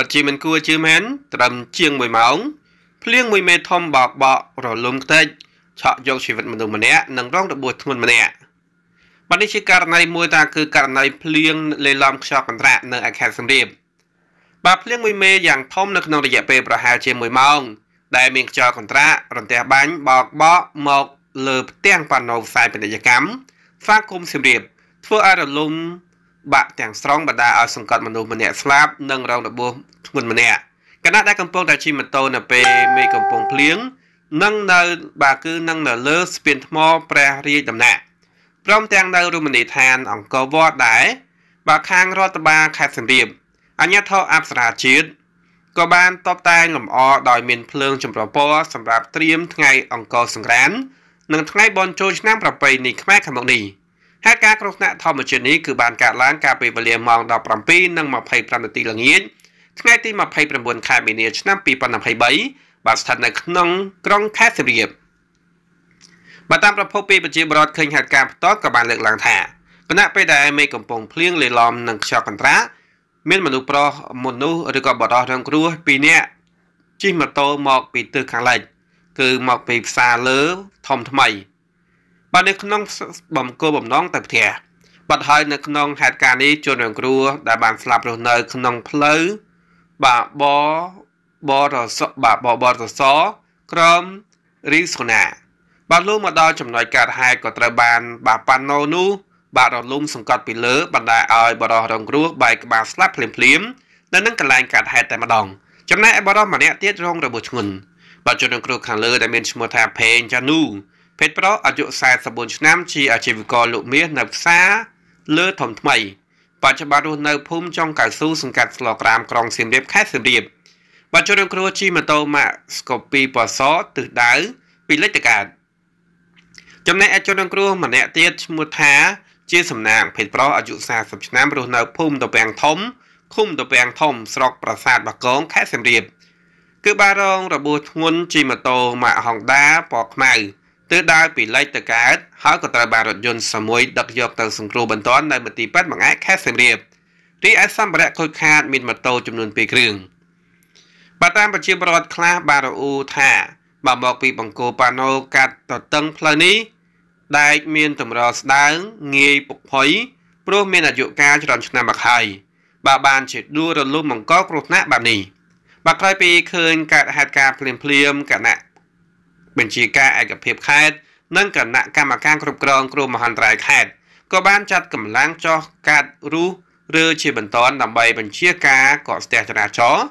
ពិតជាមិនគួរជឿមែនត្រឹមជាង1ម៉ោងភ្លៀងមួយមេធំបោកបក់រលំខ្ទេចឆក់យកជីវិតមនុស្សម្នាក់និងរងរបួសធ្ងន់ម្នាក់បាទនេះជាករណីមួយតា គឺករណីភ្លៀងលេឡំខ្យល់កន្ត្រាក់នៅឯខេត្តសំរាបបាទភ្លៀងមួយមេយ៉ាងធំនៅក្នុងរយៈពេលប្រហែលជា1ម៉ោងដែលមានខ្យល់កន្ត្រាក់រន្ទះបាញ់បោកបក់មកលើផ្ទាំងប៉ាណូផ្សាយពាណិជ្ជកម្មស្វាគមន៍សៀមរាបធ្វើឲ្យរលំបាក់ទាំងស្រុងបណ្ដាលឲ្យសង្កត់មនុស្សម្នាក់ស្លាប់និងរងរបួសធ្ងន់ម្នាក់គណៈដែលកំពុងតែជិះម៉ូតូនៅពេលមេកំពុងភ្លៀងនិងនៅ បាទគឺនឹងនៅលើស្ពានថ្មព្រះរាជដំណាក់ព្រមទាំងនៅរមណីយដ្ឋានអង្គរវត្តដែរបាទខាងរដ្ឋបាលខេត្តសៀមរាបអញ្ញាធរអប្សរាជាតិក៏បានតបតែងលម្អដោយមានភ្លើងចម្រពណ៌សម្រាប់ត្រៀមថ្ងៃអង្គរសង្ក្រាន្តនិងថ្ងៃបុណ្យចូលឆ្នាំប្រពៃណីខ្មែរខាងមុខនេះ។ហើយការគ្រោះថ្នាក់ធម្មជាតិនេះគឺបានកើតឡើងកាលពីវេលាម៉ោង17:25នាទីល្ងាចថ្ងៃទី29ខែមីនាឆ្នាំ2023បាទស្ថិតនៅក្នុងក្រុងខេត្តសៀមរាបបាទតាមប្រភពពីប្រជាបរតឃើញហេតុការណ៍ផ្ទាល់ក៏បានលើកឡើងថាគណៈពេលដែលមេកំពុងភ្លៀងលេឡំនឹងខ្យល់កន្ត្រាមានមនុស្សប្រុសមនុស្សឬក៏បរោះរងគ្រោះពីរនាក់ជិះម៉ូតូមកពីទិសខាងលិចគឺមកពីផ្សារលើធំថ្មីបាទនៅក្នុងបំគោបំណងទៅផ្ទះបាទហើយនៅក្នុងហេតុការណ៍នេះជនរងគ្រោះដែលបានស្លាប់រស់នៅ ក្នុងផ្លូវបាទបបរសបាទបបរសក្រមរីសូណាបាទលោកមកដល់ចំណុចកើតហេតុក៏ត្រូវបាន បាទប៉ាណូនោះបាទរលំសង្កត់ពីលើបណ្ដាលឲ្យបរោះរងគ្រោះបែកក្បាលស្លាប់ភ្លាមភ្លាមនៅនឹងកន្លែងកើតហេតុតែម្ដងចំណែកឯបរោះម្នាក់ទៀតរងរបួសធ្ងន់បាទជនរងគ្រោះខាងលើដែលមានឈ្មោះថាផេងចានូភេទប្រុសអាយុ44ឆ្នាំ ជាអាជីវករលក់មាសនៅផ្សារលើធំថ្មី បច្ចុប្បន្នរស់នៅភូមិចុងកៅស៊ូសង្កាត់ស្លក្រាមក្រុងសៀមរាបខេត្តសៀមរាបបានចូលរងគ្រោះជិះម៉ូតូម៉ាកស្កូពីពណ៌សទិសដៅពីលិចទៅកើតចំណែកឯជនរងគ្រោះម្នាក់ទៀតឈ្មោះថាជាសំណាងភេទប្រុសអាយុ40ឆ្នាំរស់នៅភូមិតពាំងធំឃុំតពាំងធំស្រុកប្រាសាទបាកងខេត្តសៀមរាបគឺបានរងរបួសធ្ងន់ជិះម៉ូតូម៉ាក Honda ពណ៌ខ្មៅទើបដើរពីលិចទៅកើតហើយក៏ត្រូវបានរថយន្តសាមួយដឹកយកទៅសង្គ្រោះបន្ទាន់នៅមន្ទីរពេទ្យបង្អែកខេត្តសៀមរាបរីឯសម្ភារៈខូចខាត មានម៉ូតូចំនួន2គ្រឿងបើតាមប្រជាពលរដ្ឋខ្លះបានរអ៊ូថាបើមកពីបង្គោលប៉ាណូកាត់តតឹងផ្លូវនេះដែកមានតម្រស្ដើងងាយពុកផុយព្រោះមានអាយុកាលច្រើនឆ្នាំមកហើយបើបានជាដួលរលំបង្កគ្រោះថ្នាក់បែបនេះបើក្រោយពីឃើញកើតហេតុការណ៍ភ្លាមភ្លាមគណៈបញ្ជាការឯកភាពខេត្តនិងគណៈកម្មការគ្រប់គ្រងគ្រោះមហន្តរាយខេត្តក៏បានចាត់កម្លាំងចោះកាត់រូសឬជាបន្តដើម្បីបញ្ជាការកកស្ទះចរាចរណ៍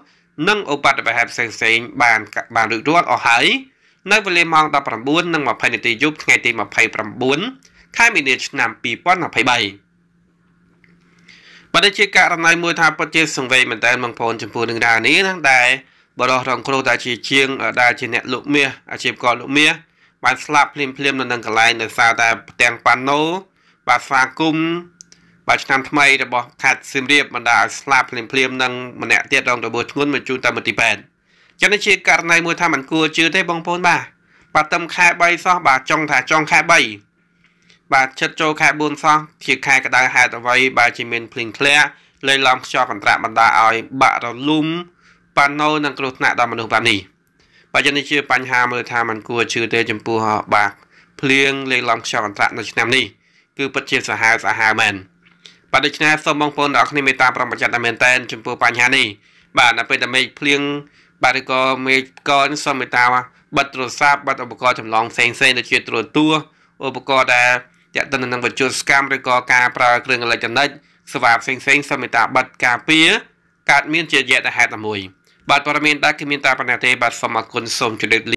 និងឧបទ្ទវហេតុផ្សេងៗបានបានរួចរាល់អស់ហើយនៅវេលាម៉ោង19:20នាទីយប់ថ្ងៃទី29ខែមីនាឆ្នាំ2023បដិជាករណីមួយថាពិតជាសង្វេយមែនតើបងប្អូនចំពោះនឹងរ៉ានេះណាដែលបរោះរងគ្រោះដែលជាជាងដែលជាអ្នកលោកមាសអាជីវករលោកមាសបានស្លាប់ភ្លាមភ្លាមនៅនឹងកន្លែងដោយសារតែផ្ទាំងប៉ាណូបាទស្វាគមន៍បាទឆ្នាំថ្មីរបស់ខាត់សៀមរាបបណ្ដាឲ្យស្លាប់ភ្លាមភ្លាមនឹងម្នាក់ទៀតរងរបួសធ្ងន់មកជួនតាមមន្ទីរពេទ្យចឹងនេះជាករណីមួយថាមិនគួរជឿទេបងប្អូនបាទបាទតឹមខែ3សោះបាទចង់ថាចង់ខែ3បាទឈិតចូលខែ4សោះជាខែក្តៅហេតុអ្វីបាទជាមានភ្លៀងធ្លាក់លេខឡំខ្យល់កន្ត្រាក់បណ្ដាឲ្យបាក់រលំប៉ាណូនិងគ្រោះថ្នាក់ដល់មនុស្សបែបនេះបញ្ហានេះជាបញ្ហាមើលថាมันគួរឈឺទេចំពោះបាក់ភ្លៀងលេងឡំខ្យល់កន្ត្រាក់នៅឆ្នាំនេះគឺពិតជាសាហាវសាហាវមែនបាទដូច្នេះសូមបងប្អូនទាំងអស់គ្នាមេត្តាប្រុងប្រយ័ត្នឲ្យមែនតែនចំពោះបញ្ហានេះបាទនៅពេលដែលមេឃភ្លៀងបាទឬក៏មេឃកនសូមមេត្តាបិទទូរស័ព្ទបិទឧបករណ៍ចម្លងផ្សេងផ្សេងដូចជាទូរទស្សន៍ឧបករណ៍ដែលតាក់ទិននឹងវិទ្យុសកម្មឬក៏ការប្រើគ្រឿងអេឡិចត្រូនិកសេវាផ្សេងផ្សេងសូមមេត្តាបិទការពារកើតមានជាយថាហេតុតែមួយបាទព័ត៌មានដែលគឺមានតែប៉ុណ្ណេះទេបាទសូមអរគុណសូមជម្រាបលា